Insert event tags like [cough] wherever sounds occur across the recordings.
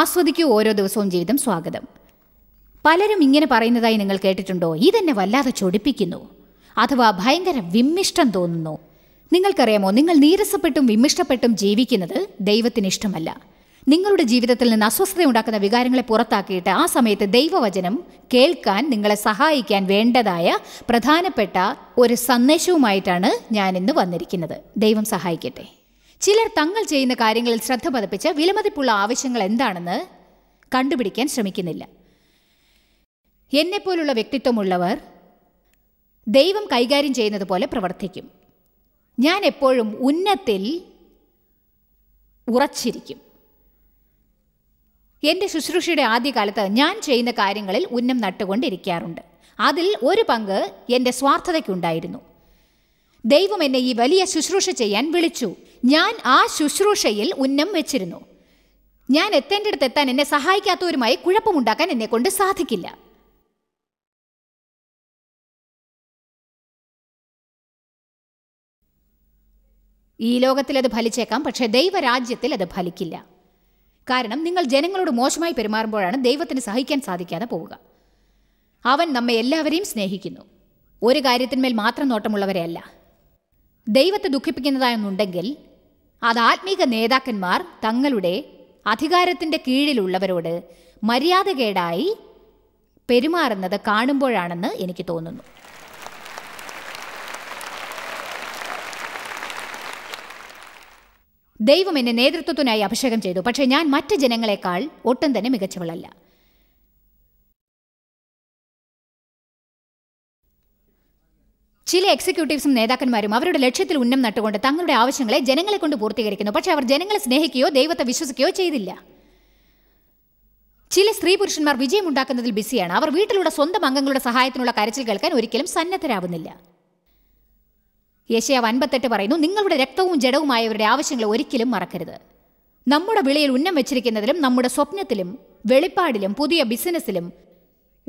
ആസ്വദിക്കൂ ഓരോ ദിവസവും ജീവിതം സ്വാഗതം പലരും ഇങ്ങനെ പറയുന്നതായി നിങ്ങൾ കേട്ടിട്ടുണ്ടോ ഇതെന്നെ വല്ലാതെ ചൊടിപ്പിക്കുന്നു അഥവാ ഭയങ്കര വിമ്മിഷ്ടം തോന്നുന്നു നിങ്ങൾക്കറിയാമോ നിങ്ങൾ നീരസപ്പെട്ടും വിമ്മിഷ്ടപ്പെട്ടും ജീവിക്കുന്നത് ദൈവത്തിന് ഇഷ്ടമല്ല നിങ്ങളുടെ ജീവിതത്തിൽ നിന്ന് അസ്വസ്ഥതയുണ്ടാക്കുന്ന വികാരങ്ങളെ പുറത്താക്കിയിട്ട് ആ സമയത്ത് ദൈവവചനം കേൾക്കാൻ നിങ്ങളെ സഹായിക്കാൻ വേണ്ടതായ പ്രധാനപ്പെട്ട ഒരു സന്ദേശവുമായിട്ടാണ് ഞാൻ ഇന്ന് വന്നിരിക്കുന്നത് ദൈവം സഹായിക്കട്ടെ ചിലർ തങ്ങൾ ചെയ്യുന്ന കാര്യങ്ങളിൽ ശ്രദ്ധ പതിപ്പിച്ച് വിലമതിപ്പുള്ള ആവശ്യങ്ങൾ എന്താണെന്ന് കണ്ടുപിടിക്കാൻ ശ്രമിക്കുന്നില്ല എന്നെപ്പോലുള്ള വ്യക്തിത്വമുള്ളവർ ദൈവം കൈകാര്യം ചെയ്യുന്നത് പോലെ പ്രവർത്തിക്കും ഞാൻ എപ്പോഴും ഉന്നത്തിൽ ഉറച്ചിരിക്കും എൻ്റെ ശുശ്രൂഷയുടെ ആദ്യകാലത്ത് ഞാൻ ചെയ്യുന്ന കാര്യങ്ങളിൽ ഉന്നം നട്ടുകൊണ്ടിരിക്കാറുണ്ട് അതിൽ ഒരു പങ്ക് എൻ്റെ സ്വാർത്ഥതയ്ക്കുണ്ടായിരുന്നു ദൈവം എന്നെ ഈ വലിയ ശുശ്രൂഷ ചെയ്യാൻ വിളിച്ചു ഞാൻ ആ ശുശ്രൂഷയിൽ ഉന്നം വെച്ചിരുന്നു ഞാൻ എത്തേണ്ട അടുത്ത് എത്താൻ എന്നെ സഹായിക്കാത്തവരുമായി കുഴപ്പമുണ്ടാക്കാൻ എന്നെ കൊണ്ട് സാധിക്കില്ല ഈ ലോകത്തിൽ അത് ഫലിച്ചേക്കാം പക്ഷേ ദൈവരാജ്യത്തിൽ അത് ഫലിക്കില്ല കാരണം നിങ്ങൾ ജനങ്ങളോട് മോശമായി പെരുമാറുമ്പോഴാണ് ദൈവത്തിന് സഹിക്കാൻ സാധിക്കാതെ പോവുക അവൻ നമ്മെ എല്ലാവരെയും സ്നേഹിക്കുന്നു ഒരു കാര്യത്തിന്മേൽ മാത്രം നോട്ടമുള്ളവരെയല്ല ദൈവത്തെ ദുഃഖിപ്പിക്കുന്നതായൊന്നുണ്ടെങ്കിൽ അത് ആത്മീക നേതാക്കന്മാർ തങ്ങളുടെ അധികാരത്തിൻ്റെ കീഴിലുള്ളവരോട് മര്യാദകേടായി പെരുമാറുന്നത് കാണുമ്പോഴാണെന്ന് എനിക്ക് തോന്നുന്നു ദൈവം എന്നെ നേതൃത്വത്തിനായി അഭിഷേകം ചെയ്തു പക്ഷേ ഞാൻ മറ്റ് ജനങ്ങളെക്കാൾ ഒട്ടും തന്നെ മികച്ചവളല്ല ചില എക്സിക്യൂട്ടീവ്സും നേതാക്കന്മാരും അവരുടെ ലക്ഷ്യത്തിൽ ഉന്നം നട്ടുകൊണ്ട് തങ്ങളുടെ ആവശ്യങ്ങളെ ജനങ്ങളെ കൊണ്ട് പൂർത്തീകരിക്കുന്നു പക്ഷെ അവർ ജനങ്ങളെ സ്നേഹിക്കുകയോ ദൈവത്തെ വിശ്വസിക്കുകയോ ചെയ്തില്ല ചില സ്ത്രീ പുരുഷന്മാർ വിജയമുണ്ടാക്കുന്നതിൽ ബിസിയാണ് അവർ വീട്ടിലുള്ള സ്വന്തം അംഗങ്ങളുടെ സഹായത്തിനുള്ള കരച്ചിൽ കേൾക്കാൻ ഒരിക്കലും സന്നദ്ധരാകുന്നില്ല യേശയാവ് അൻപത്തെട്ട് പറയുന്നു നിങ്ങളുടെ രക്തവും ജഡവുമായവരുടെ ആവശ്യങ്ങൾ ഒരിക്കലും മറക്കരുത് നമ്മുടെ വിളയിൽ ഉന്നം വെച്ചിരിക്കുന്നതിലും നമ്മുടെ സ്വപ്നത്തിലും വെളിപ്പാടിലും പുതിയ ബിസിനസ്സിലും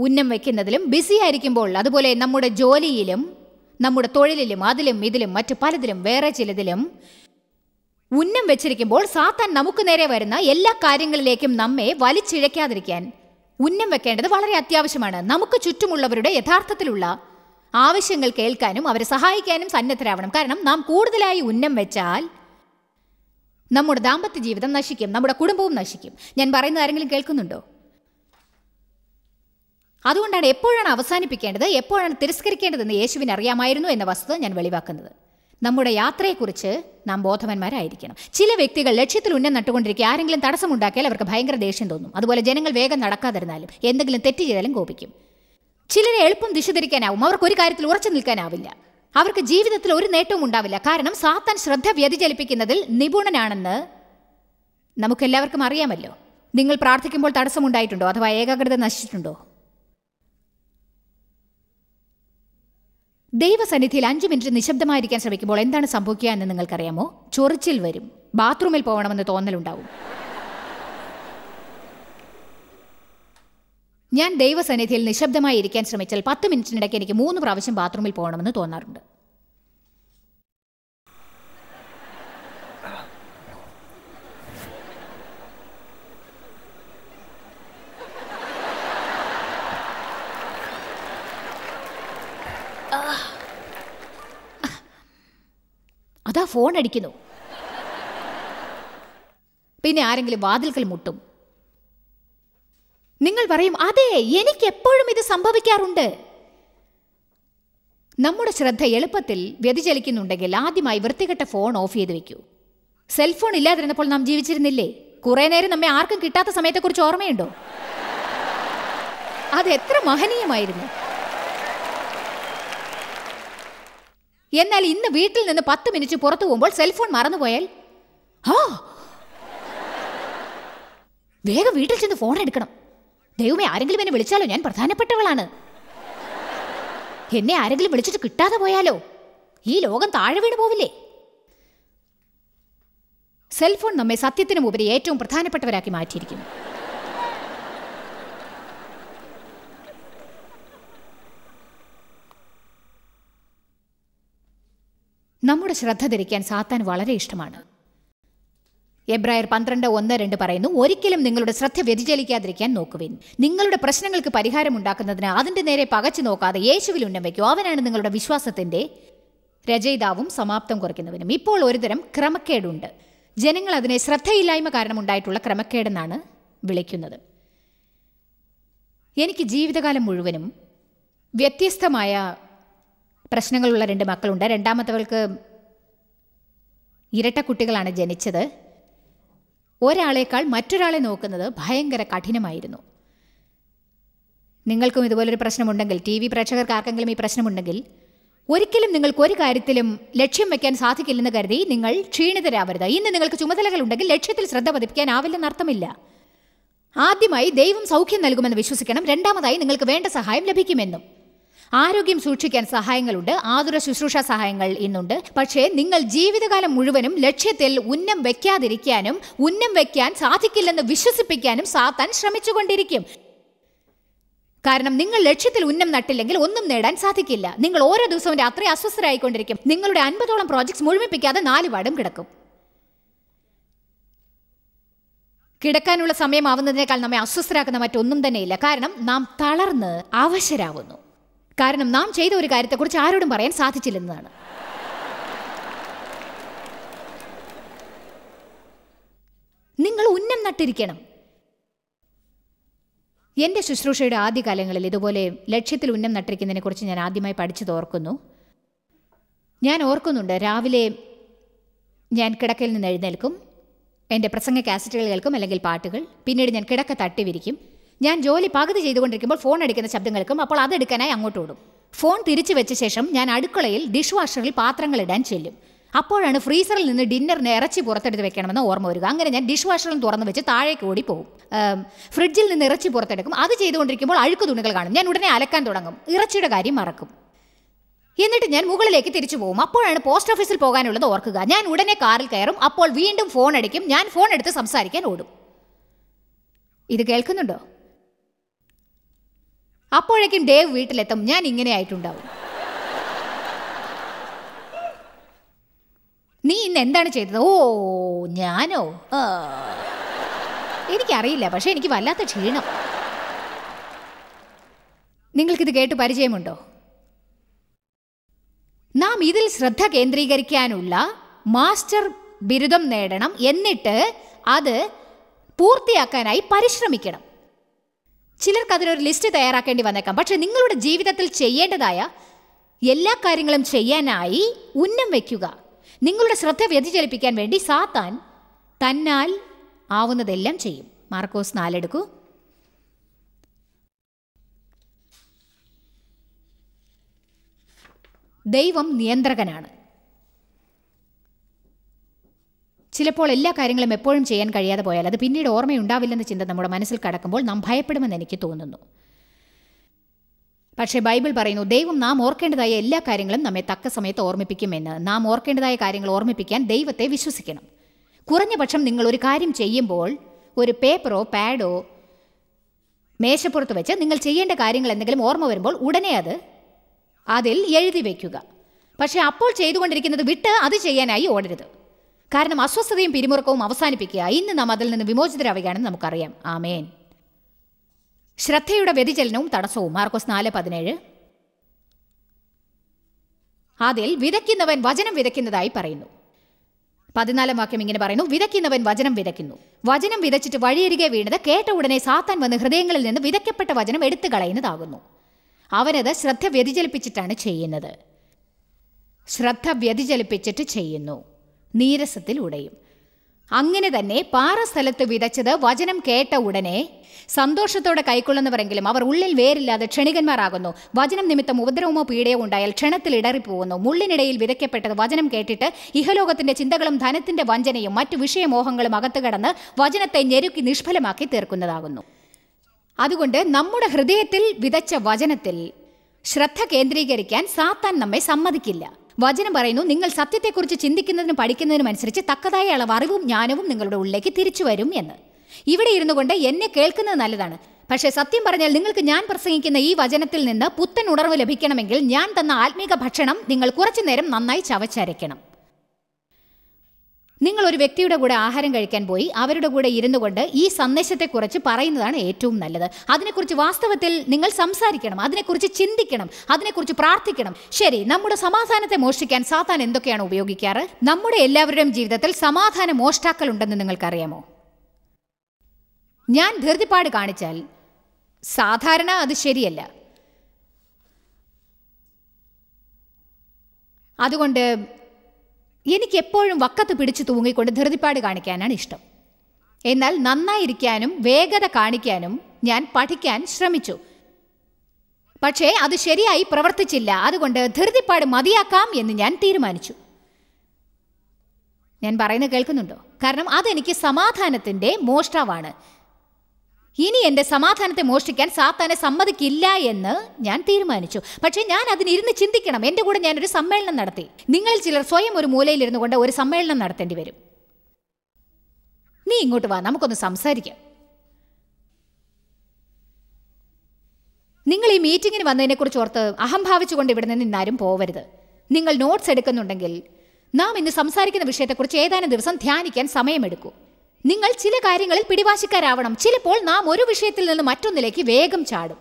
ഉന്നം വയ്ക്കുന്നതിലും ബിസി ആയിരിക്കുമ്പോൾ അതുപോലെ നമ്മുടെ ജോലിയിലും നമ്മുടെ തൊഴിലിലും അതിലും ഇതിലും മറ്റ് പലതിലും വേറെ ചിലതിലും ഉന്നം വെച്ചിരിക്കുമ്പോൾ സാത്താൻ നമുക്ക് നേരെ വരുന്ന എല്ലാ കാര്യങ്ങളിലേക്കും നമ്മെ വലിച്ചിഴക്കാതിരിക്കാൻ ഉന്നം വെക്കേണ്ടത് വളരെ അത്യാവശ്യമാണ് നമുക്ക് ചുറ്റുമുള്ളവരുടെ യഥാർത്ഥത്തിലുള്ള ആവശ്യങ്ങൾ കേൾക്കാനും അവരെ സഹായിക്കാനും സന്നദ്ധരാവണം കാരണം നാം കൂടുതലായി ഉന്നം വെച്ചാൽ നമ്മുടെ ദാമ്പത്യ ജീവിതം നശിക്കും നമ്മുടെ കുടുംബവും നശിക്കും ഞാൻ പറയുന്ന ആരെങ്കിലും കേൾക്കുന്നുണ്ടോ അതുകൊണ്ടാണ് എപ്പോഴാണ് അവസാനിപ്പിക്കേണ്ടത് എപ്പോഴാണ് തിരസ്കരിക്കേണ്ടതെന്ന് യേശുവിന് അറിയാമായിരുന്നു എന്ന വസ്തുത ഞാൻ വെളിവാക്കുന്നത് നമ്മുടെ യാത്രയെക്കുറിച്ച് നാം ബോധവന്മാരായിരിക്കണം ചില വ്യക്തികൾ ലക്ഷ്യത്തിൽ ഉന്നം നട്ടുകൊണ്ടിരിക്കുക ആരെങ്കിലും തടസ്സമുണ്ടാക്കിയാൽ അവർക്ക് ഭയങ്കര ദേഷ്യം തോന്നും അതുപോലെ ജനങ്ങൾ വേഗം നടക്കാതിരുന്നാലും എന്തെങ്കിലും തെറ്റ് ചെയ്താലും കോപിക്കും ചിലരെ എളുപ്പം ദിശ അവർക്ക് ഒരു കാര്യത്തിൽ ഉറച്ചു നിൽക്കാനാവില്ല അവർക്ക് ജീവിതത്തിൽ ഒരു നേട്ടവും ഉണ്ടാവില്ല കാരണം സാത്താൻ ശ്രദ്ധ വ്യതിചലിപ്പിക്കുന്നതിൽ നിപുണനാണെന്ന് നമുക്കെല്ലാവർക്കും അറിയാമല്ലോ നിങ്ങൾ പ്രാർത്ഥിക്കുമ്പോൾ തടസ്സമുണ്ടായിട്ടുണ്ടോ അഥവാ ഏകാഗ്രത നശിച്ചിട്ടുണ്ടോ ദൈവസന്നിധിയിൽ അഞ്ചു മിനിറ്റ് നിശബ്ദമായിരിക്കാൻ ശ്രമിക്കുമ്പോൾ എന്താണ് സംഭവിക്കുക എന്ന് നിങ്ങൾക്കറിയാമോ ചൊറിച്ചിൽ വരും ബാത്റൂമിൽ പോകണമെന്ന് തോന്നലുണ്ടാവും ഞാൻ ദൈവസന്നിധിയിൽ നിശബ്ദമായി ഇരിക്കാൻ ശ്രമിച്ചാൽ പത്ത് മിനിറ്റിനിടയ്ക്ക് എനിക്ക് മൂന്ന് പ്രാവശ്യം ബാത്റൂമിൽ പോകണമെന്ന് തോന്നാറുണ്ട് ഫോൺ അടിക്കുന്നു പിന്നെ ആരെങ്കിലും വാതിൽക്കൽ മുട്ടും നിങ്ങൾ പറയും അതെ എനിക്ക് എപ്പോഴും ഇത് സംഭവിക്കാറുണ്ട് നമ്മുടെ ശ്രദ്ധ എളുപ്പത്തിൽ വ്യതിചലിക്കുന്നുണ്ടെങ്കിൽ ആദ്യമായി വൃത്തികെട്ട ഫോൺ ഓഫ് ചെയ്ത് വെക്കൂ സെൽഫോൺ ഇല്ലാതിരുന്നപ്പോൾ നാം ജീവിച്ചിരുന്നില്ലേ കുറെ നേരം നമ്മെ ആർക്കും കിട്ടാത്ത സമയത്തെക്കുറിച്ച് ഓർമ്മയുണ്ടോ അത് എത്ര മഹനീയമായിരുന്നു എന്നാൽ ഇന്ന് വീട്ടിൽ നിന്ന് പത്ത് മിനിറ്റ് പുറത്തു പോകുമ്പോൾ സെൽഫോൺ മറന്നുപോയാൽ ആ വേഗം വീട്ടിൽ ചെന്ന് ഫോൺ എടുക്കണം ദൈവമേ ആരെങ്കിലും എന്നെ വിളിച്ചാലോ ഞാൻ പ്രധാനപ്പെട്ടവളാണ് എന്നെ ആരെങ്കിലും വിളിച്ചിട്ട് കിട്ടാതെ പോയാലോ ഈ ലോകം താഴെ വീണ് പോവില്ലേ സെൽഫോൺ നമ്മെ സത്യത്തിനും ഉപരി ഏറ്റവും പ്രധാനപ്പെട്ടവരാക്കി മാറ്റിയിരിക്കുന്നു നമ്മുടെ ശ്രദ്ധ തിരിക്കാൻ സാത്താൻ വളരെ ഇഷ്ടമാണ് എബ്രായർ പന്ത്രണ്ട് ഒന്ന് രണ്ട് പറയുന്നു ഒരിക്കലും നിങ്ങളുടെ ശ്രദ്ധ വ്യതിചലിക്കാതിരിക്കാൻ നോക്കുവിൻ നിങ്ങളുടെ പ്രശ്നങ്ങൾക്ക് പരിഹാരം ഉണ്ടാക്കുന്നതിന് അതിൻ്റെ നേരെ പകച്ചു നോക്കാതെ യേശുവിൽ ഉന്നം അവനാണ് നിങ്ങളുടെ വിശ്വാസത്തിൻ്റെ രചയിതാവും സമാപ്തം കുറിക്കുന്നവനും ഇപ്പോൾ ഒരുതരം ക്രമക്കേടുണ്ട് ജനങ്ങൾ അതിനെ ശ്രദ്ധയില്ലായ്മ കാരണം ഉണ്ടായിട്ടുള്ള ക്രമക്കേടെന്നാണ് വിളിക്കുന്നത് എനിക്ക് ജീവിതകാലം മുഴുവനും വ്യത്യസ്തമായ പ്രശ്നങ്ങളുള്ള രണ്ട് മക്കളുണ്ട് രണ്ടാമത്തവൾക്ക് ഇരട്ട കുട്ടികളാണ് ജനിച്ചത് ഒരാളേക്കാൾ മറ്റൊരാളെ നോക്കുന്നത് ഭയങ്കര കഠിനമായിരുന്നു നിങ്ങൾക്കും ഇതുപോലൊരു പ്രശ്നമുണ്ടെങ്കിൽ ടി വി പ്രേക്ഷകർക്ക് ആർക്കെങ്കിലും ഈ പ്രശ്നമുണ്ടെങ്കിൽ ഒരിക്കലും നിങ്ങൾക്ക് ഒരു കാര്യത്തിലും ലക്ഷ്യം വെക്കാൻ സാധിക്കില്ലെന്ന് കരുതി നിങ്ങൾ ക്ഷീണിതരാവരുത് ഇന്ന് നിങ്ങൾക്ക് ചുമതലകളുണ്ടെങ്കിൽ ലക്ഷ്യത്തിൽ ശ്രദ്ധ പതിപ്പിക്കാനാവില്ലെന്ന് അർത്ഥമില്ല ആദ്യമായി ദൈവം സൗഖ്യം നൽകുമെന്ന് വിശ്വസിക്കണം രണ്ടാമതായി നിങ്ങൾക്ക് വേണ്ട സഹായം ലഭിക്കുമെന്നും ആരോഗ്യം സൂക്ഷിക്കാൻ സഹായങ്ങളുണ്ട് ആതുര ശുശ്രൂഷ സഹായങ്ങൾ ഇന്നുണ്ട് പക്ഷേ നിങ്ങൾ ജീവിതകാലം മുഴുവനും ലക്ഷ്യത്തിൽ ഉന്നം വെക്കാതിരിക്കാനും ഉന്നം വെക്കാൻ സാധിക്കില്ലെന്ന് വിശ്വസിപ്പിക്കാനും സാത്താൻ ശ്രമിച്ചുകൊണ്ടിരിക്കും കാരണം നിങ്ങൾ ലക്ഷ്യത്തിൽ ഉന്നം നട്ടില്ലെങ്കിൽ ഒന്നും നേടാൻ സാധിക്കില്ല നിങ്ങൾ ഓരോ ദിവസവും രാത്രി അസ്വസ്ഥരായിക്കൊണ്ടിരിക്കും നിങ്ങളുടെ അൻപതോളം പ്രോജക്ട്സ് മുഴുമിപ്പിക്കാതെ നാല് വാടും കിടക്കും കിടക്കാനുള്ള സമയമാവുന്നതിനേക്കാൾ നമ്മെ അസ്വസ്ഥരാക്കുന്ന മറ്റൊന്നും തന്നെയില്ല കാരണം നാം തളർന്ന് അവശരാവുന്നു കാരണം നാം ചെയ്ത ഒരു കാര്യത്തെക്കുറിച്ച് ആരോടും പറയാൻ സാധിച്ചില്ലെന്നതാണ് നിങ്ങൾ ഉന്നം നട്ടിരിക്കണം എൻ്റെ ശുശ്രൂഷയുടെ ആദ്യകാലങ്ങളിൽ ഇതുപോലെ ലക്ഷ്യത്തിൽ ഉന്നം നട്ടിരിക്കുന്നതിനെക്കുറിച്ച് ഞാൻ ആദ്യമായി പഠിച്ചത് ഓർക്കുന്നു ഞാൻ ഓർക്കുന്നുണ്ട് രാവിലെ ഞാൻ കിടക്കയിൽ നിന്ന് എഴുന്നേൽക്കും എൻ്റെ പ്രസംഗ കാസറ്റുകൾ കേൾക്കും അല്ലെങ്കിൽ പാട്ടുകൾ പിന്നീട് ഞാൻ കിടക്ക തട്ടി വിരിക്കും ഞാൻ ജോലി പകുതി ചെയ്തുകൊണ്ടിരിക്കുമ്പോൾ ഫോൺ അടിക്കുന്ന ശബ്ദം കേൾക്കും അപ്പോൾ അതെടുക്കാനായി അങ്ങോട്ട് ഓടും ഫോൺ തിരിച്ചു വെച്ച ശേഷം ഞാൻ അടുക്കളയിൽ ഡിഷ് വാഷറിൽ പാത്രങ്ങൾ ഇടാൻ ചെല്ലും അപ്പോഴാണ് ഫ്രീസറിൽ നിന്ന് ഡിന്നറിനെ ഇറച്ചി പുറത്തെടുത്ത് വെക്കണമെന്ന് ഓർമ്മ വരിക അങ്ങനെ ഞാൻ ഡിഷ് വാഷറും തുറന്ന് വെച്ച് താഴേക്ക് ഓടി പോകും ഫ്രിഡ്ജിൽ നിന്ന് ഇറച്ചി പുറത്തെടുക്കും അത് ചെയ്തുകൊണ്ടിരിക്കുമ്പോൾ അഴുക്ക് തുണികൾ കാണും ഞാൻ ഉടനെ അലക്കാൻ തുടങ്ങും ഇറച്ചിയുടെ കാര്യം മറക്കും എന്നിട്ട് ഞാൻ മുകളിലേക്ക് തിരിച്ചു പോകും അപ്പോഴാണ് പോസ്റ്റ് ഓഫീസിൽ പോകാനുള്ളത് ഓർക്കുക ഞാൻ ഉടനെ കാറിൽ കയറും അപ്പോൾ വീണ്ടും ഫോൺ അടിക്കും ഞാൻ ഫോൺ എടുത്ത് സംസാരിക്കാൻ ഓടും ഇത് കേൾക്കുന്നുണ്ടോ അപ്പോഴേക്കും ഡേവ് വീട്ടിലെത്തും ഞാൻ ഇങ്ങനെ ആയിട്ടുണ്ടാവും നീ ഇന്ന് എന്താണ് ചെയ്തത് ഓ ഞാനോ എനിക്കറിയില്ല പക്ഷെ എനിക്ക് വല്ലാത്ത ക്ഷീണം നിങ്ങൾക്കിത് കേട്ട് പരിചയമുണ്ടോ നാം ഇതിൽ ശ്രദ്ധ കേന്ദ്രീകരിക്കാനുള്ള മാസ്റ്റർ ബിരുദം നേടണം എന്നിട്ട് അത് പൂർത്തിയാക്കാനായി പരിശ്രമിക്കണം ചിലർക്ക് അതിനൊരു ലിസ്റ്റ് തയ്യാറാക്കേണ്ടി വന്നേക്കാം പക്ഷേ നിങ്ങളുടെ ജീവിതത്തിൽ ചെയ്യേണ്ടതായ എല്ലാ കാര്യങ്ങളും ചെയ്യാനായി ഉന്നം വയ്ക്കുക നിങ്ങളുടെ ശ്രദ്ധ വ്യതിചലിപ്പിക്കാൻ വേണ്ടി സാത്താൻ തന്നാൽ ആവുന്നതെല്ലാം ചെയ്യും മാർക്കോസ് നാലെടുക്കൂ ദൈവം നിയന്ത്രകനാണ് ചിലപ്പോൾ എല്ലാ കാര്യങ്ങളും എപ്പോഴും ചെയ്യാൻ കഴിയാതെ പോയാൽ അത് പിന്നീട് ഓർമ്മയുണ്ടാവില്ലെന്ന ചിന്ത നമ്മുടെ മനസ്സിൽ കടക്കുമ്പോൾ നാം ഭയപ്പെടുമെന്ന് എനിക്ക് തോന്നുന്നു പക്ഷേ ബൈബിൾ പറയുന്നു ദൈവം നാം ഓർക്കേണ്ടതായ എല്ലാ കാര്യങ്ങളും നമ്മെ തക്ക സമയത്ത് ഓർമ്മിപ്പിക്കുമെന്ന് നാം ഓർക്കേണ്ടതായ കാര്യങ്ങൾ ഓർമ്മിപ്പിക്കാൻ ദൈവത്തെ വിശ്വസിക്കണം കുറഞ്ഞ പക്ഷം നിങ്ങൾ ഒരു കാര്യം ചെയ്യുമ്പോൾ ഒരു പേപ്പറോ പാഡോ മേശപ്പുറത്ത് വെച്ച് നിങ്ങൾ ചെയ്യേണ്ട കാര്യങ്ങൾ എന്തെങ്കിലും ഓർമ്മ വരുമ്പോൾ ഉടനെ അത് അതിൽ എഴുതി വയ്ക്കുക പക്ഷേ അപ്പോൾ ചെയ്തുകൊണ്ടിരിക്കുന്നത് വിട്ട് അത് ചെയ്യാനായി ഓടരുത് കാരണം അസ്വസ്ഥതയും പിരിമുറുക്കവും അവസാനിപ്പിക്കുക ഇന്ന് നാം അതിൽ നിന്ന് വിമോചിതരാവുകയാണെന്ന് നമുക്കറിയാം ആമേൻ ശ്രദ്ധയുടെ വ്യതിചലനവും തടസ്സവും മാർക്കോസ് നാല് പതിനേഴ് അതിൽ വിതയ്ക്കുന്നവൻ വചനം വിതയ്ക്കുന്നതായി പറയുന്നു പതിനാലാം വാക്യം ഇങ്ങനെ പറയുന്നു വിതയ്ക്കുന്നവൻ വചനം വിതയ്ക്കുന്നു വചനം വിതച്ചിട്ട് വഴിയരികെ വീണത് കേട്ട ഉടനെ സാത്താൻ വന്ന് ഹൃദയങ്ങളിൽ നിന്ന് വിതയ്ക്കപ്പെട്ട വചനം എടുത്തു കളയുന്നതാകുന്നു അവനത് ശ്രദ്ധ വ്യതിചലിപ്പിച്ചിട്ടാണ് ചെയ്യുന്നത് ശ്രദ്ധ വ്യതിചലിപ്പിച്ചിട്ട് ചെയ്യുന്നു നീരസത്തിൽ ഉടയും അങ്ങനെ തന്നെ പാറ സ്ഥലത്ത് വിതച്ചത് വചനം കേട്ട ഉടനെ സന്തോഷത്തോടെ കൈക്കൊള്ളുന്നവരെങ്കിലും അവർ ഉള്ളിൽ വേരില്ലാതെ ക്ഷണികന്മാരാകുന്നു വചനം നിമിത്തം ഉപദ്രവമോ പീഡയോ ഉണ്ടായാൽ ക്ഷണത്തിൽ ഇടറിപ്പോകുന്നു മുള്ളിനിടയിൽ വിതയ്ക്കപ്പെട്ടത് വചനം കേട്ടിട്ട് ഇഹലോകത്തിന്റെ ചിന്തകളും ധനത്തിന്റെ വഞ്ചനയും മറ്റു വിഷയമോഹങ്ങളും അകത്തു കടന്ന് വചനത്തെ ഞെരുക്കി നിഷ്ഫലമാക്കി തീർക്കുന്നതാകുന്നു അതുകൊണ്ട് നമ്മുടെ ഹൃദയത്തിൽ വിതച്ച വചനത്തിൽ ശ്രദ്ധ കേന്ദ്രീകരിക്കാൻ സാത്താൻ നമ്മെ സമ്മതിക്കില്ല വചനം പറയുന്നു നിങ്ങൾ സത്യത്തെക്കുറിച്ച് ചിന്തിക്കുന്നതിനും പഠിക്കുന്നതിനും അനുസരിച്ച് തക്കതായ അളവ് അറിവും ജ്ഞാനവും നിങ്ങളുടെ ഉള്ളിലേക്ക് തിരിച്ചു വരും എന്ന് ഇവിടെ ഇരുന്നു കൊണ്ട് എന്നെ കേൾക്കുന്നത് നല്ലതാണ് പക്ഷേ സത്യം പറഞ്ഞാൽ നിങ്ങൾക്ക് ഞാൻ പ്രസംഗിക്കുന്ന ഈ വചനത്തിൽ നിന്ന് പുത്തൻ ഉണർവ് ലഭിക്കണമെങ്കിൽ ഞാൻ തന്ന ആത്മീക ഭക്ഷണം നിങ്ങൾ കുറച്ചു നേരം നന്നായി ചവച്ചരയ്ക്കണം നിങ്ങൾ ഒരു വ്യക്തിയുടെ കൂടെ ആഹാരം കഴിക്കാൻ പോയി അവരുടെ കൂടെ ഇരുന്നു കൊണ്ട് ഈ സന്ദേശത്തെക്കുറിച്ച് പറയുന്നതാണ് ഏറ്റവും നല്ലത് അതിനെക്കുറിച്ച് വാസ്തവത്തിൽ നിങ്ങൾ സംസാരിക്കണം അതിനെക്കുറിച്ച് ചിന്തിക്കണം അതിനെക്കുറിച്ച് പ്രാർത്ഥിക്കണം ശരി നമ്മുടെ സമാധാനത്തെ മോഷ്ടിക്കാൻ സാത്താൻ എന്തൊക്കെയാണ് ഉപയോഗിക്കാറ് നമ്മുടെ എല്ലാവരുടെയും ജീവിതത്തിൽ സമാധാന മോഷ്ടാക്കൾ ഉണ്ടെന്ന് നിങ്ങൾക്കറിയാമോ ഞാൻ ധൃതിപ്പാട് കാണിച്ചാൽ സാധാരണ അത് ശരിയല്ല അതുകൊണ്ട് എനിക്ക് എപ്പോഴും വക്കത്ത് പിടിച്ചു തൂങ്ങിക്കൊണ്ട് ധൃതിപ്പാട് കാണിക്കാനാണ് ഇഷ്ടം എന്നാൽ നന്നായിരിക്കാനും വേഗത കാണിക്കാനും ഞാൻ പഠിക്കാൻ ശ്രമിച്ചു പക്ഷേ അത് ശരിയായി പ്രവർത്തിച്ചില്ല അതുകൊണ്ട് ധൃതിപ്പാട് മതിയാക്കാം എന്ന് ഞാൻ തീരുമാനിച്ചു ഞാൻ പറയുന്നത് കേൾക്കുന്നുണ്ടോ കാരണം അതെനിക്ക് സമാധാനത്തിൻ്റെ മോഷ്ടാവാണ് ഇനി എൻ്റെ സമാധാനത്തെ മോഷ്ടിക്കാൻ സാത്താനെ സമ്മതിക്കില്ല എന്ന് ഞാൻ തീരുമാനിച്ചു പക്ഷേ ഞാൻ അതിനിരുന്ന് ചിന്തിക്കണം എൻ്റെ കൂടെ ഞാൻ ഒരു സമ്മേളനം നടത്തി നിങ്ങളിൽ ചിലർ സ്വയം ഒരു മൂലയിലിരുന്നു കൊണ്ട് ഒരു സമ്മേളനം നടത്തേണ്ടി വരും നീ ഇങ്ങോട്ട് വാ നമുക്കൊന്ന് സംസാരിക്കാം നിങ്ങൾ ഈ മീറ്റിങ്ങിന് വന്നതിനെക്കുറിച്ച് ഓർത്ത് അഹംഭാവിച്ചുകൊണ്ട് ഇവിടെ നിന്ന് ഇന്നാരും പോവരുത് നിങ്ങൾ നോട്ട്സ് എടുക്കുന്നുണ്ടെങ്കിൽ നാം ഇന്ന് സംസാരിക്കുന്ന വിഷയത്തെക്കുറിച്ച് ഏതാനും ദിവസം ധ്യാനിക്കാൻ സമയമെടുക്കൂ നിങ്ങൾ ചില കാര്യങ്ങളിൽ പിടിവാശിക്കാരാവണം ചിലപ്പോൾ നാം ഒരു വിഷയത്തിൽ നിന്ന് മറ്റൊന്നിലേക്ക് വേഗം ചാടും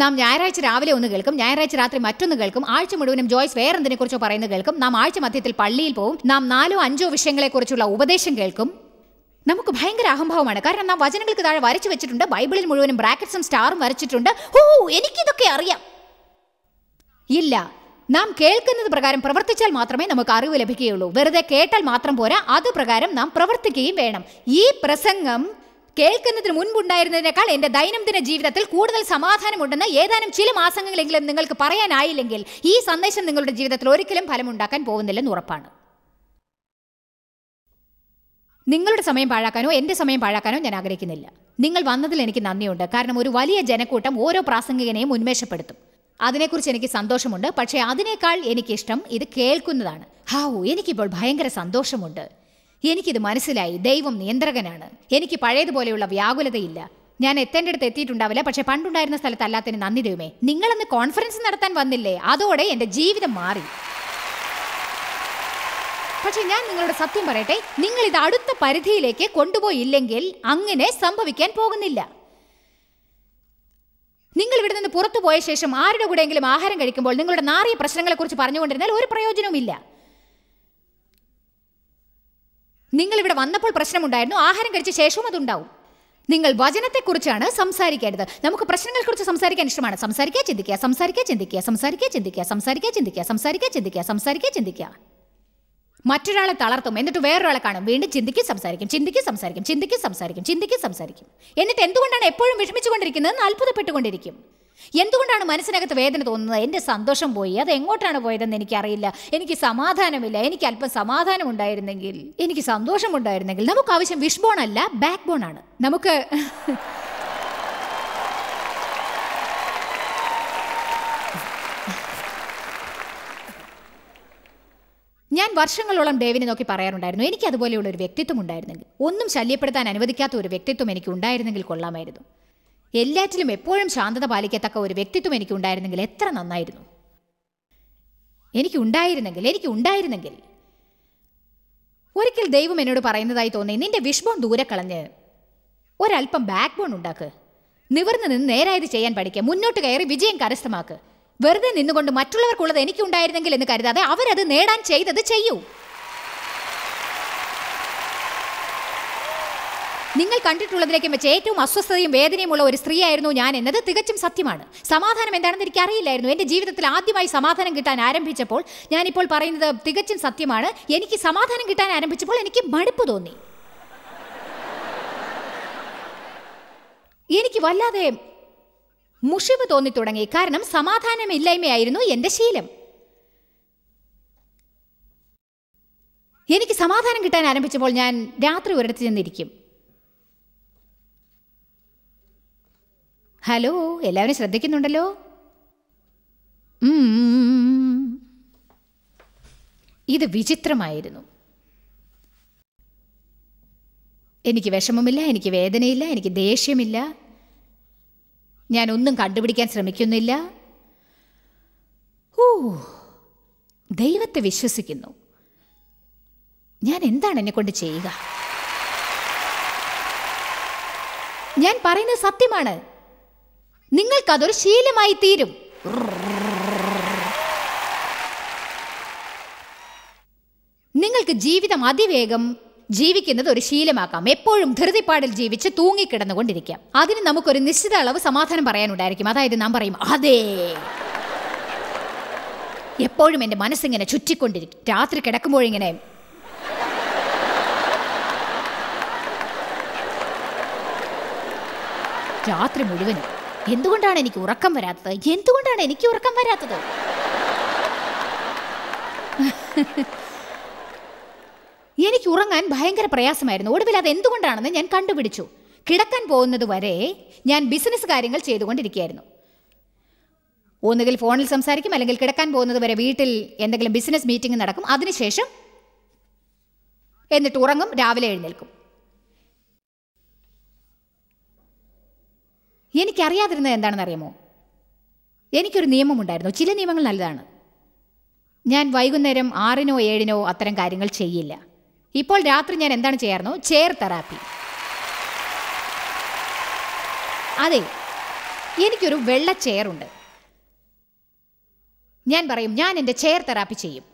നാം ഞായറാഴ്ച രാവിലെ ഒന്ന് കേൾക്കും ഞായറാഴ്ച രാത്രി മറ്റൊന്ന് കേൾക്കും ആഴ്ച മുഴുവനും ജോയ്സ് വേറെന്തിനെക്കുറിച്ചോ പറയുന്നത് കേൾക്കും നാം ആഴ്ച മധ്യത്തിൽ പള്ളിയിൽ പോവും നാം നാലോ അഞ്ചോ വിഷയങ്ങളെക്കുറിച്ചുള്ള ഉപദേശം കേൾക്കും നമുക്ക് ഭയങ്കര അഹംഭാവമാണ് കാരണം നാം വചനങ്ങൾക്ക് താഴെ വരച്ചു വെച്ചിട്ടുണ്ട് ബൈബിളിൽ മുഴുവനും ബ്രാക്കറ്റ്സും സ്റ്റാറും വരച്ചിട്ടുണ്ട് ഹോ എനിക്കിതൊക്കെ അറിയാം ഇല്ല നാം കേൾക്കുന്നത് പ്രകാരം പ്രവർത്തിച്ചാൽ മാത്രമേ നമുക്ക് അറിവ് ലഭിക്കുകയുള്ളൂ വെറുതെ കേട്ടാൽ മാത്രം പോരാ അത് പ്രകാരം നാം പ്രവർത്തിക്കുകയും വേണം ഈ പ്രസംഗം കേൾക്കുന്നതിന് മുൻപുണ്ടായിരുന്നതിനേക്കാൾ എൻ്റെ ദൈനംദിന ജീവിതത്തിൽ കൂടുതൽ സമാധാനമുണ്ടെന്ന് ഏതാനും ചില മാസങ്ങളെങ്കിലും നിങ്ങൾക്ക് പറയാനായില്ലെങ്കിൽ ഈ സന്ദേശം നിങ്ങളുടെ ജീവിതത്തിൽ ഒരിക്കലും ഫലമുണ്ടാക്കാൻ പോകുന്നില്ലെന്ന് ഉറപ്പാണ് നിങ്ങളുടെ സമയം പാഴാക്കാനോ എൻ്റെ സമയം പാഴാക്കാനോ ഞാൻ ആഗ്രഹിക്കുന്നില്ല നിങ്ങൾ വന്നതിൽ എനിക്ക് നന്ദിയുണ്ട് കാരണം ഒരു വലിയ ജനക്കൂട്ടം ഓരോ പ്രാസംഗികനെയും ഉന്മേഷപ്പെടുത്തും അതിനെക്കുറിച്ച് എനിക്ക് സന്തോഷമുണ്ട് പക്ഷേ അതിനേക്കാൾ എനിക്കിഷ്ടം ഇത് കേൾക്കുന്നതാണ് ഹാവു എനിക്കിപ്പോൾ ഭയങ്കര സന്തോഷമുണ്ട് എനിക്കിത് മനസ്സിലായി ദൈവം നിയന്ത്രകനാണ് എനിക്ക് പഴയതുപോലെയുള്ള വ്യാകുലതയില്ല ഞാൻ എത്തേണ്ട അടുത്ത് എത്തിയിട്ടുണ്ടാവില്ല പക്ഷേ പണ്ടുണ്ടായിരുന്ന സ്ഥലത്തല്ലാത്തതിന് നന്ദി ദൈവമേ നിങ്ങളന്ന് കോൺഫറൻസ് നടത്താൻ വന്നില്ലേ അതോടെ എൻ്റെ ജീവിതം മാറി പക്ഷെ ഞാൻ നിങ്ങളുടെ സത്യം പറയട്ടെ നിങ്ങൾ ഇത് അടുത്ത പരിധിയിലേക്ക് കൊണ്ടുപോയില്ലെങ്കിൽ അങ്ങനെ സംഭവിക്കാൻ പോകുന്നില്ല നിങ്ങൾ ഇവിടെ നിന്ന് പുറത്തു പോയ ശേഷം ആരുടെ കൂടെയെങ്കിലും ആഹാരം കഴിക്കുമ്പോൾ നിങ്ങളുടെ നാറിയ പ്രശ്നങ്ങളെ കുറിച്ച് പറഞ്ഞുകൊണ്ടിരുന്നാൽ ഒരു പ്രയോജനവുമില്ല നിങ്ങൾ ഇവിടെ വന്നപ്പോൾ പ്രശ്നമുണ്ടായിരുന്നു ആഹാരം കഴിച്ച ശേഷവും അതുണ്ടാവും നിങ്ങൾ വചനത്തെക്കുറിച്ചാണ് സംസാരിക്കേണ്ടത് നമുക്ക് പ്രശ്നങ്ങളെക്കുറിച്ച് സംസാരിക്കാൻ ഇഷ്ടമാണ് സംസാരിക്കാൻ ചിന്തിക്കുക സംസാരിക്കാൻ ചിന്തിക്കുക സംസാരിക്കാൻ ചിന്തിക്കുക സംസാരിക്കാൻ ചിന്തിക്കുക സംസാരിക്കാൻ ചിന്തിക്കുക സംസാരിക്കാൻ ചിന്തിക്കുക മറ്റൊരാളെ തളർത്തും എന്നിട്ട് വേറൊരാളെ കാണും വീണ്ടും ചിന്തിക്ക് സംസാരിക്കും ചിന്തിക്ക് സംസാരിക്കും ചിന്തിക്ക് സംസാരിക്കും ചിന്തിക്ക് സംസാരിക്കും എന്നിട്ട് എന്തുകൊണ്ടാണ് എപ്പോഴും വിഷമിച്ചുകൊണ്ടിരിക്കുന്നതെന്ന് അത്ഭുതപ്പെട്ടുകൊണ്ടിരിക്കും എന്തുകൊണ്ടാണ് മനസ്സിനകത്ത് വേദന തോന്നുന്നത് എൻ്റെ സന്തോഷം പോയി അത് എങ്ങോട്ടാണ് പോയതെന്ന് എനിക്കറിയില്ല എനിക്ക് സമാധാനമില്ല എനിക്ക് അല്പം സമാധാനം ഉണ്ടായിരുന്നെങ്കിൽ എനിക്ക് സന്തോഷമുണ്ടായിരുന്നെങ്കിൽ നമുക്ക് ആവശ്യം വിഷ്ബോൺ അല്ല ബാക്ക് ബോൺ ആണ് നമുക്ക് ഞാൻ വർഷങ്ങളോളം ഡേവിനെ നോക്കി പറയാറുണ്ടായിരുന്നു എനിക്ക് അതുപോലെയുള്ള ഒരു വ്യക്തിത്വം ഉണ്ടായിരുന്നെങ്കിൽ ഒന്നും ശല്യപ്പെടുത്താൻ അനുവദിക്കാത്ത ഒരു വ്യക്തിത്വം എനിക്ക് ഉണ്ടായിരുന്നെങ്കിൽ കൊള്ളാമായിരുന്നു എല്ലാറ്റിലും എപ്പോഴും ശാന്തത പാലിക്കത്തക്ക ഒരു വ്യക്തിത്വം എനിക്ക് ഉണ്ടായിരുന്നെങ്കിൽ എത്ര നന്നായിരുന്നു എനിക്ക് ഉണ്ടായിരുന്നെങ്കിൽ എനിക്ക് ഉണ്ടായിരുന്നെങ്കിൽ ഒരിക്കൽ ദൈവം എന്നോട് പറയുന്നതായി തോന്നി നിന്റെ വിഷ്ബോൺ ദൂരെ കളഞ്ഞ് ഒരല്പം ബാക്ക് ബോൺ ഉണ്ടാക്ക് നിവർന്ന് നിന്ന് നേരായത് ചെയ്യാൻ പഠിക്കുക മുന്നോട്ട് കയറി വിജയം കരസ്ഥമാക്കുക വെറുതെ നിന്നുകൊണ്ട് മറ്റുള്ളവർക്കുള്ളത് എനിക്കുണ്ടായിരുന്നെങ്കിൽ എന്ന് കരുതാതെ അവരത് നേടാൻ ചെയ്തത് ചെയ്യൂ നിങ്ങൾ കണ്ടിട്ടുള്ളതിലേക്കും വെച്ച് ഏറ്റവും അസ്വസ്ഥതയും വേദനയും ഉള്ള ഒരു സ്ത്രീയായിരുന്നു ഞാൻ എന്നത് തികച്ചും സത്യമാണ് സമാധാനം എന്താണെന്ന് എനിക്ക് അറിയില്ലായിരുന്നു എൻ്റെ ജീവിതത്തിൽ ആദ്യമായി സമാധാനം കിട്ടാൻ ആരംഭിച്ചപ്പോൾ ഞാനിപ്പോൾ പറയുന്നത് തികച്ചും സത്യമാണ് എനിക്ക് സമാധാനം കിട്ടാൻ ആരംഭിച്ചപ്പോൾ എനിക്ക് മടുപ്പ് തോന്നി എനിക്ക് വല്ലാതെ മുഷിവ് തുടങ്ങി കാരണം സമാധാനമില്ലായ്മയായിരുന്നു എൻ്റെ ശീലം എനിക്ക് സമാധാനം കിട്ടാൻ ആരംഭിച്ചപ്പോൾ ഞാൻ രാത്രി ഒരിടത്ത് ചെന്നിരിക്കും ഹലോ എല്ലാവരും ശ്രദ്ധിക്കുന്നുണ്ടല്ലോ ഇത് വിചിത്രമായിരുന്നു എനിക്ക് വിഷമമില്ല എനിക്ക് വേദനയില്ല എനിക്ക് ദേഷ്യമില്ല ഞാൻ ഒന്നും കണ്ടുപിടിക്കാൻ ശ്രമിക്കുന്നില്ല ഓ ദൈവത്തെ വിശ്വസിക്കുന്നു ഞാൻ എന്താണ് എന്നെ കൊണ്ട് ചെയ്യുക ഞാൻ പറയുന്നത് സത്യമാണ് നിങ്ങൾക്കതൊരു ശീലമായി തീരും നിങ്ങൾക്ക് ജീവിതം അതിവേഗം ജീവിക്കുന്നത് ഒരു ശീലമാക്കാം എപ്പോഴും ധൃതിപ്പാടിൽ ജീവിച്ച് തൂങ്ങിക്കിടന്നുകൊണ്ടിരിക്കാം അതിന് നമുക്കൊരു നിശ്ചിത അളവ് സമാധാനം പറയാനുണ്ടായിരിക്കും അതായത് നാം പറയും അതേ എപ്പോഴും എൻ്റെ മനസ്സിങ്ങനെ ചുറ്റിക്കൊണ്ടിരിക്കും രാത്രി കിടക്കുമ്പോഴിങ്ങനെ രാത്രി മുഴുവനും എന്തുകൊണ്ടാണ് എനിക്ക് ഉറക്കം വരാത്തത് എന്തുകൊണ്ടാണ് എനിക്ക് ഉറക്കം വരാത്തത് എനിക്ക് ഉറങ്ങാൻ ഭയങ്കര പ്രയാസമായിരുന്നു ഒടുവിൽ അത് എന്തുകൊണ്ടാണെന്ന് ഞാൻ കണ്ടുപിടിച്ചു കിടക്കാൻ പോകുന്നത് വരെ ഞാൻ ബിസിനസ് കാര്യങ്ങൾ ചെയ്തുകൊണ്ടിരിക്കുകയായിരുന്നു ഒന്നുകിൽ ഫോണിൽ സംസാരിക്കും അല്ലെങ്കിൽ കിടക്കാൻ പോകുന്നത് വരെ വീട്ടിൽ എന്തെങ്കിലും ബിസിനസ് മീറ്റിംഗ് നടക്കും അതിനുശേഷം എന്നിട്ട് ഉറങ്ങും രാവിലെ എഴുന്നേൽക്കും എനിക്കറിയാതിരുന്നത് എന്താണെന്ന് അറിയാമോ എനിക്കൊരു നിയമമുണ്ടായിരുന്നു ചില നിയമങ്ങൾ നല്ലതാണ് ഞാൻ വൈകുന്നേരം ആറിനോ ഏഴിനോ അത്തരം കാര്യങ്ങൾ ചെയ്യില്ല ഇപ്പോൾ രാത്രി ഞാൻ എന്താണ് ചെയ്യാറു ചെയർ തെറാപ്പി അതെ എനിക്കൊരു വെള്ള ചെയറുണ്ട് ഞാൻ പറയും ഞാൻ എൻ്റെ ചെയർ തെറാപ്പി ചെയ്യും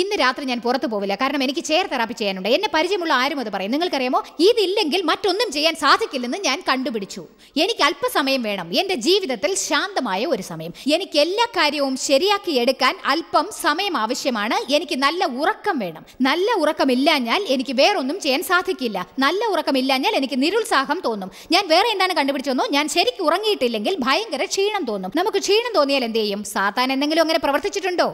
ഇന്ന് രാത്രി ഞാൻ പുറത്തു പോവില്ല കാരണം എനിക്ക് ചെയർ തെറാപ്പി ചെയ്യാനുണ്ട് എന്നെ പരിചയമുള്ള ആരും അത് പറയും നിങ്ങൾക്കറിയാമോ ഇതില്ലെങ്കിൽ മറ്റൊന്നും ചെയ്യാൻ സാധിക്കില്ലെന്ന് ഞാൻ കണ്ടുപിടിച്ചു എനിക്ക് അല്പസമയം വേണം എൻ്റെ ജീവിതത്തിൽ ശാന്തമായ ഒരു സമയം എനിക്ക് എല്ലാ കാര്യവും ശരിയാക്കി എടുക്കാൻ അല്പം സമയം ആവശ്യമാണ് എനിക്ക് നല്ല ഉറക്കം വേണം നല്ല ഉറക്കമില്ലാഞ്ഞാൽ എനിക്ക് വേറൊന്നും ചെയ്യാൻ സാധിക്കില്ല നല്ല ഉറക്കമില്ലാഞ്ഞാൽ എനിക്ക് നിരുത്സാഹം തോന്നും ഞാൻ വേറെ എന്താണ് കണ്ടുപിടിച്ചെന്നോ ഞാൻ ശരിക്കും ഉറങ്ങിയിട്ടില്ലെങ്കിൽ ഭയങ്കര ക്ഷീണം തോന്നും നമുക്ക് ക്ഷീണം തോന്നിയാൽ എന്ത് ചെയ്യും സാത്താൻ എന്തെങ്കിലും അങ്ങനെ പ്രവർത്തിച്ചിട്ടുണ്ടോ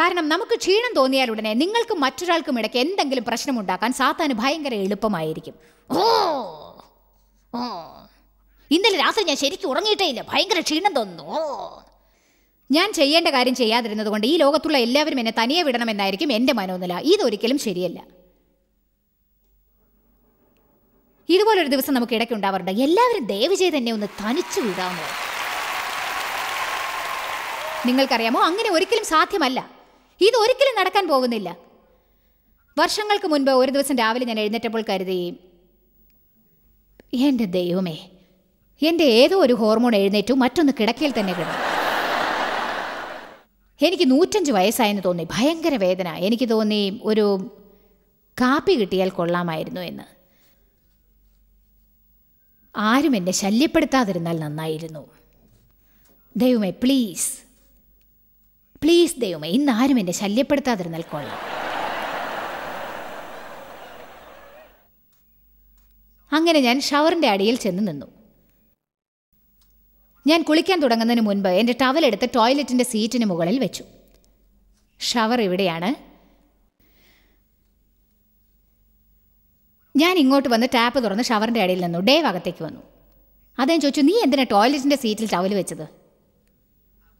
കാരണം നമുക്ക് ക്ഷീണം തോന്നിയാൽ ഉടനെ നിങ്ങൾക്കും മറ്റൊരാൾക്കും ഇടയ്ക്ക് എന്തെങ്കിലും പ്രശ്നം ഉണ്ടാക്കാൻ സാത്താന് ഭയങ്കര എളുപ്പമായിരിക്കും ഓ ഓ ഇന്നലെ രാത്രി ഞാൻ ശരിക്കും ഉറങ്ങിയിട്ടേ ഇല്ല ഭയങ്കര ക്ഷീണം തോന്നുന്നു ഓ ഞാൻ ചെയ്യേണ്ട കാര്യം ചെയ്യാതിരുന്നത് കൊണ്ട് ഈ ലോകത്തുള്ള എല്ലാവരും എന്നെ തനിയെ വിടണമെന്നായിരിക്കും എൻ്റെ മനോനില ഇതൊരിക്കലും ശരിയല്ല ഇതുപോലൊരു ദിവസം നമുക്ക് ഇടയ്ക്ക് ഉണ്ടാവാറുണ്ട് എല്ലാവരും ദയവ് ചെയ്ത് എന്നെ ഒന്ന് തനിച്ചു വിടാമോ നിങ്ങൾക്കറിയാമോ അങ്ങനെ ഒരിക്കലും സാധ്യമല്ല ഇതൊരിക്കലും നടക്കാൻ പോകുന്നില്ല വർഷങ്ങൾക്ക് മുൻപ് ഒരു ദിവസം രാവിലെ ഞാൻ എഴുന്നേറ്റപ്പോൾ കരുതി എൻ്റെ ദൈവമേ എൻ്റെ ഏതോ ഒരു ഹോർമോൺ എഴുന്നേറ്റു മറ്റൊന്ന് കിടക്കയിൽ തന്നെ കിടന്നു എനിക്ക് നൂറ്റഞ്ച് വയസ്സായെന്ന് തോന്നി ഭയങ്കര വേദന എനിക്ക് തോന്നി ഒരു കാപ്പി കിട്ടിയാൽ കൊള്ളാമായിരുന്നു എന്ന് ആരും എന്നെ ശല്യപ്പെടുത്താതിരുന്നാൽ നന്നായിരുന്നു ദൈവമേ പ്ലീസ് പ്ലീസ് ദൈവമേ ഇന്ന് ആരും എന്നെ ശല്യപ്പെടുത്താതിരുന്നാൽ കൊള്ളാം അങ്ങനെ ഞാൻ ഷവറിൻ്റെ അടിയിൽ ചെന്ന് നിന്നു ഞാൻ കുളിക്കാൻ തുടങ്ങുന്നതിന് മുൻപ് എൻ്റെ ടവലെടുത്ത് ടോയ്ലറ്റിൻ്റെ സീറ്റിന് മുകളിൽ വെച്ചു ഷവർ ഇവിടെയാണ് ഞാൻ ഇങ്ങോട്ട് വന്ന് ടാപ്പ് തുറന്ന് ഷവറിൻ്റെ അടിയിൽ നിന്നു ഡേവ് അകത്തേക്ക് വന്നു അദ്ദേഹം ചോദിച്ചു നീ എന്തിനാ ടോയ്ലറ്റിൻ്റെ സീറ്റിൽ ടവൽ വെച്ചത്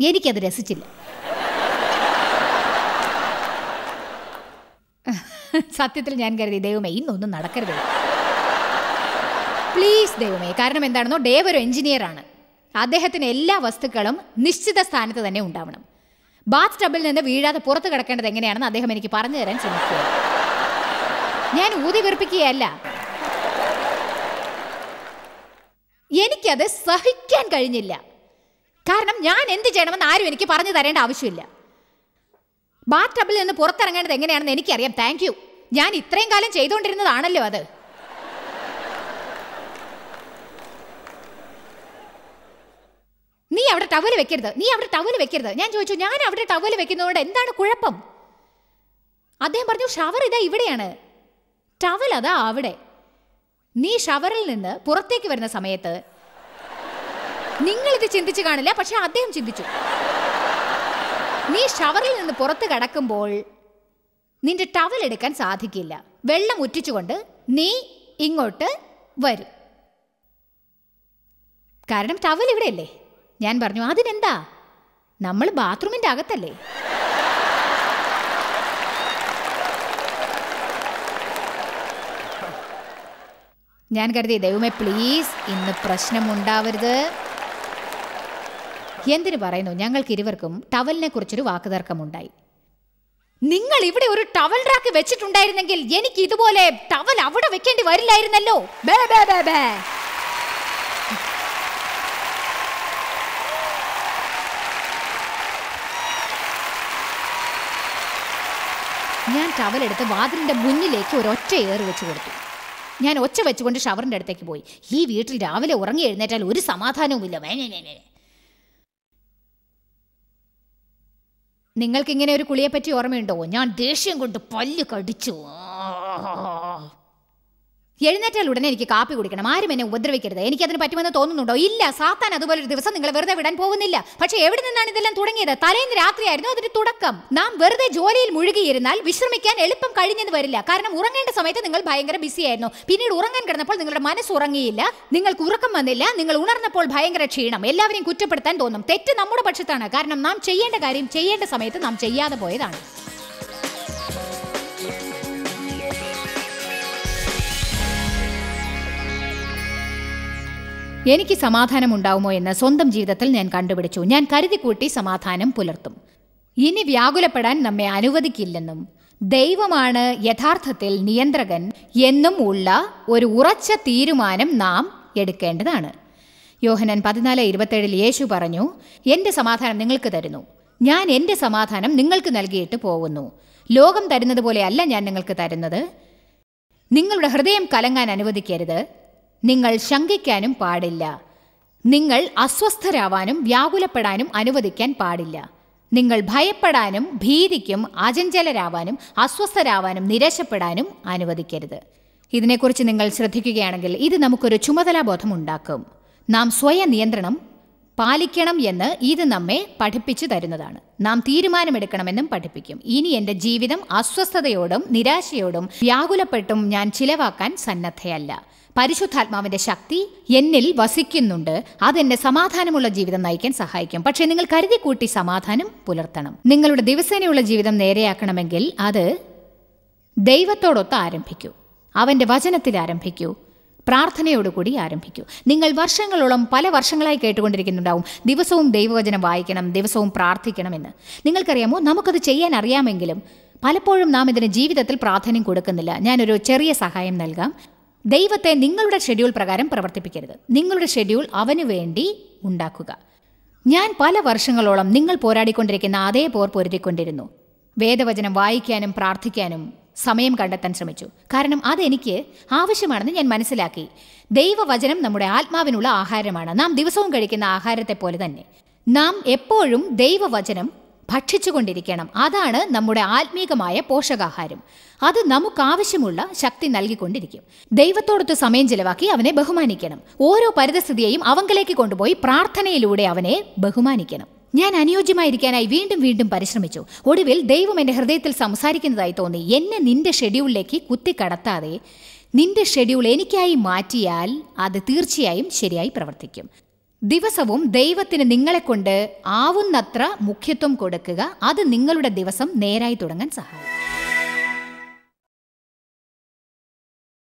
എനിക്കത് രസിച്ചില്ല [laughs] സത്യത്തിൽ ഞാൻ കരുതി ദൈവമേ ഇന്നൊന്നും നടക്കരുത് പ്ലീസ് ദൈവമേ കാരണം എന്താണെന്നോ ഡേവ് ഒരു എഞ്ചിനീയറാണ് അദ്ദേഹത്തിന് എല്ലാ വസ്തുക്കളും നിശ്ചിത സ്ഥാനത്ത് തന്നെ ഉണ്ടാവണം ബാത്ത് ടബിൽ നിന്ന് വീഴാതെ പുറത്ത് കിടക്കേണ്ടത് എങ്ങനെയാണെന്ന് അദ്ദേഹം എനിക്ക് പറഞ്ഞു തരാൻ ശ്രമിക്കുക ഞാൻ ഊതി വീർപ്പിക്കുകയല്ല എനിക്കത് സഹിക്കാൻ കഴിഞ്ഞില്ല കാരണം ഞാൻ എന്ത് ചെയ്യണമെന്ന് ആരും എനിക്ക് പറഞ്ഞു തരേണ്ട ആവശ്യമില്ല ബാത്ത് നിന്ന് പുറത്തിറങ്ങേണ്ടത് എങ്ങനെയാണെന്ന് എനിക്കറിയാം താങ്ക് യു ഞാൻ ഇത്രയും കാലം ചെയ്തുകൊണ്ടിരുന്നതാണല്ലോ അത് നീ അവിടെ ടവൽ വെക്കരുത് നീ അവിടെ ടവൽ വെക്കരുത് ഞാൻ ചോദിച്ചു ഞാൻ അവിടെ ടവൽ വെക്കുന്നതുകൊണ്ട് എന്താണ് കുഴപ്പം അദ്ദേഹം പറഞ്ഞു ഷവർ ഇതാ ഇവിടെയാണ് ടവൽ അതാ അവിടെ നീ ഷവറിൽ നിന്ന് പുറത്തേക്ക് വരുന്ന സമയത്ത് നിങ്ങളിത് ചിന്തിച്ചു കാണില്ല പക്ഷെ അദ്ദേഹം ചിന്തിച്ചു നീ ഷവറിൽ നിന്ന് പുറത്ത് കടക്കുമ്പോൾ നിന്റെ ടവൽ എടുക്കാൻ സാധിക്കില്ല വെള്ളം ഉറ്റിച്ചുകൊണ്ട് നീ ഇങ്ങോട്ട് വരും കാരണം ടവൽ ഇവിടെയല്ലേ ഞാൻ പറഞ്ഞു അതിനെന്താ നമ്മൾ ബാത്റൂമിൻ്റെ അകത്തല്ലേ ഞാൻ കരുതി ദൈവമേ പ്ലീസ് ഇന്ന് പ്രശ്നമുണ്ടാവരുത് എന്തിന് പറയുന്നു ഞങ്ങൾക്ക് ഇരുവർക്കും ടവലിനെ കുറിച്ചൊരു വാക്കുതർക്കമുണ്ടായി നിങ്ങൾ ഇവിടെ ഒരു ടവൽ റാക്ക് വെച്ചിട്ടുണ്ടായിരുന്നെങ്കിൽ എനിക്ക് ഇതുപോലെ ടവൽ അവിടെ വെക്കേണ്ടി വരില്ലായിരുന്നല്ലോ ബേ ബേ ബേ വാതിലിന്റെ ഞാൻ ഒരു ഒറ്റ ഏർ ഒരൊറ്റ വെച്ച് കൊടുത്തു ഞാൻ ഒച്ച വെച്ചുകൊണ്ട് ഷവറിൻ്റെ അടുത്തേക്ക് പോയി ഈ വീട്ടിൽ രാവിലെ ഉറങ്ങി എഴുന്നേറ്റാൽ ഒരു സമാധാനവുമില്ല വേനേ നിങ്ങൾക്കിങ്ങനെ ഒരു കുളിയെപ്പറ്റി ഓർമ്മയുണ്ടോ ഞാൻ ദേഷ്യം കൊണ്ട് പല്ല് കടിച്ചു എഴുന്നേറ്റാൽ ഉടനെ എനിക്ക് കാപ്പി കുടിക്കണം ആരും എന്നെ ഉപദ്രവിക്കരുത് എനിക്ക് അതിന് പറ്റുമെന്ന് തോന്നുന്നുണ്ടോ ഇല്ല സാത്താൻ അതുപോലെ ഒരു ദിവസം നിങ്ങളെ വെറുതെ വിടാൻ പോകുന്നില്ല പക്ഷേ എവിടെ നിന്നാണ് ഇതെല്ലാം തുടങ്ങിയത് തലേന്ന് രാത്രിയായിരുന്നു അതിന്റെ തുടക്കം നാം വെറുതെ ജോലിയിൽ മുഴുകിയിരുന്നാൽ വിശ്രമിക്കാൻ എളുപ്പം കഴിഞ്ഞെന്ന് വരില്ല കാരണം ഉറങ്ങേണ്ട സമയത്ത് നിങ്ങൾ ഭയങ്കര ബിസി ആയിരുന്നു പിന്നീട് ഉറങ്ങാൻ കിടന്നപ്പോൾ നിങ്ങളുടെ മനസ്സ് ഉറങ്ങിയില്ല നിങ്ങൾക്ക് ഉറക്കം വന്നില്ല നിങ്ങൾ ഉണർന്നപ്പോൾ ഭയങ്കര ക്ഷീണം എല്ലാവരെയും കുറ്റപ്പെടുത്താൻ തോന്നും തെറ്റ് നമ്മുടെ പക്ഷത്താണ് കാരണം നാം ചെയ്യേണ്ട കാര്യം ചെയ്യേണ്ട സമയത്ത് നാം ചെയ്യാതെ പോയതാണ് എനിക്ക് സമാധാനം ഉണ്ടാവുമോ എന്ന് സ്വന്തം ജീവിതത്തിൽ ഞാൻ കണ്ടുപിടിച്ചു ഞാൻ കൂട്ടി സമാധാനം പുലർത്തും ഇനി വ്യാകുലപ്പെടാൻ നമ്മെ അനുവദിക്കില്ലെന്നും ദൈവമാണ് യഥാർത്ഥത്തിൽ നിയന്ത്രകൻ എന്നും ഉള്ള ഒരു ഉറച്ച തീരുമാനം നാം എടുക്കേണ്ടതാണ് യോഹനൻ പതിനാല് ഇരുപത്തേഴിൽ യേശു പറഞ്ഞു എൻ്റെ സമാധാനം നിങ്ങൾക്ക് തരുന്നു ഞാൻ എൻ്റെ സമാധാനം നിങ്ങൾക്ക് നൽകിയിട്ട് പോകുന്നു ലോകം തരുന്നത് പോലെയല്ല ഞാൻ നിങ്ങൾക്ക് തരുന്നത് നിങ്ങളുടെ ഹൃദയം കലങ്ങാൻ അനുവദിക്കരുത് നിങ്ങൾ ശങ്കിക്കാനും പാടില്ല നിങ്ങൾ അസ്വസ്ഥരാവാനും വ്യാകുലപ്പെടാനും അനുവദിക്കാൻ പാടില്ല നിങ്ങൾ ഭയപ്പെടാനും ഭീതിക്കും അചഞ്ചലരാവാനും അസ്വസ്ഥരാവാനും നിരാശപ്പെടാനും അനുവദിക്കരുത് ഇതിനെക്കുറിച്ച് നിങ്ങൾ ശ്രദ്ധിക്കുകയാണെങ്കിൽ ഇത് നമുക്കൊരു ചുമതലാബോധം ഉണ്ടാക്കും നാം സ്വയ നിയന്ത്രണം പാലിക്കണം എന്ന് ഇത് നമ്മെ പഠിപ്പിച്ചു തരുന്നതാണ് നാം തീരുമാനമെടുക്കണമെന്നും പഠിപ്പിക്കും ഇനി എൻ്റെ ജീവിതം അസ്വസ്ഥതയോടും നിരാശയോടും വ്യാകുലപ്പെട്ടും ഞാൻ ചിലവാക്കാൻ സന്നദ്ധയല്ല പരിശുദ്ധാത്മാവിൻ്റെ ശക്തി എന്നിൽ വസിക്കുന്നുണ്ട് അതെന്നെ സമാധാനമുള്ള ജീവിതം നയിക്കാൻ സഹായിക്കും പക്ഷേ നിങ്ങൾ കൂട്ടി സമാധാനം പുലർത്തണം നിങ്ങളുടെ ദിവസേനയുള്ള ജീവിതം നേരെയാക്കണമെങ്കിൽ അത് ദൈവത്തോടൊത്ത് ആരംഭിക്കൂ അവൻ്റെ വചനത്തിൽ ആരംഭിക്കൂ പ്രാർത്ഥനയോടുകൂടി ആരംഭിക്കൂ നിങ്ങൾ വർഷങ്ങളോളം പല വർഷങ്ങളായി കേട്ടുകൊണ്ടിരിക്കുന്നുണ്ടാവും ദിവസവും ദൈവവചനം വായിക്കണം ദിവസവും പ്രാർത്ഥിക്കണമെന്ന് നിങ്ങൾക്കറിയാമോ നമുക്കത് ചെയ്യാൻ അറിയാമെങ്കിലും പലപ്പോഴും നാം ഇതിന് ജീവിതത്തിൽ പ്രാധാന്യം കൊടുക്കുന്നില്ല ഞാനൊരു ചെറിയ സഹായം നൽകാം ദൈവത്തെ നിങ്ങളുടെ ഷെഡ്യൂൾ പ്രകാരം പ്രവർത്തിപ്പിക്കരുത് നിങ്ങളുടെ ഷെഡ്യൂൾ അവനു വേണ്ടി ഉണ്ടാക്കുക ഞാൻ പല വർഷങ്ങളോളം നിങ്ങൾ പോരാടിക്കൊണ്ടിരിക്കുന്ന അതേ പോർ പൊരുതിക്കൊണ്ടിരുന്നു വേദവചനം വായിക്കാനും പ്രാർത്ഥിക്കാനും സമയം കണ്ടെത്താൻ ശ്രമിച്ചു കാരണം അതെനിക്ക് ആവശ്യമാണെന്ന് ഞാൻ മനസ്സിലാക്കി ദൈവവചനം നമ്മുടെ ആത്മാവിനുള്ള ആഹാരമാണ് നാം ദിവസവും കഴിക്കുന്ന ആഹാരത്തെ പോലെ തന്നെ നാം എപ്പോഴും ദൈവവചനം ഭക്ഷിച്ചുകൊണ്ടിരിക്കണം അതാണ് നമ്മുടെ ആത്മീകമായ പോഷകാഹാരം അത് നമുക്ക് ആവശ്യമുള്ള ശക്തി നൽകിക്കൊണ്ടിരിക്കും ദൈവത്തോടൊത്ത് സമയം ചിലവാക്കി അവനെ ബഹുമാനിക്കണം ഓരോ പരിതസ്ഥിതിയെയും അവങ്കലേക്ക് കൊണ്ടുപോയി പ്രാർത്ഥനയിലൂടെ അവനെ ബഹുമാനിക്കണം ഞാൻ അനുയോജ്യമായിരിക്കാനായി വീണ്ടും വീണ്ടും പരിശ്രമിച്ചു ഒടുവിൽ ദൈവം എൻ്റെ ഹൃദയത്തിൽ സംസാരിക്കുന്നതായി തോന്നി എന്നെ നിന്റെ ഷെഡ്യൂളിലേക്ക് കുത്തിക്കടത്താതെ നിന്റെ ഷെഡ്യൂൾ എനിക്കായി മാറ്റിയാൽ അത് തീർച്ചയായും ശരിയായി പ്രവർത്തിക്കും ദിവസവും ദൈവത്തിന് നിങ്ങളെക്കൊണ്ട് ആവുന്നത്ര മുഖ്യത്വം കൊടുക്കുക അത് നിങ്ങളുടെ ദിവസം നേരായി തുടങ്ങാൻ സഹായിക്കും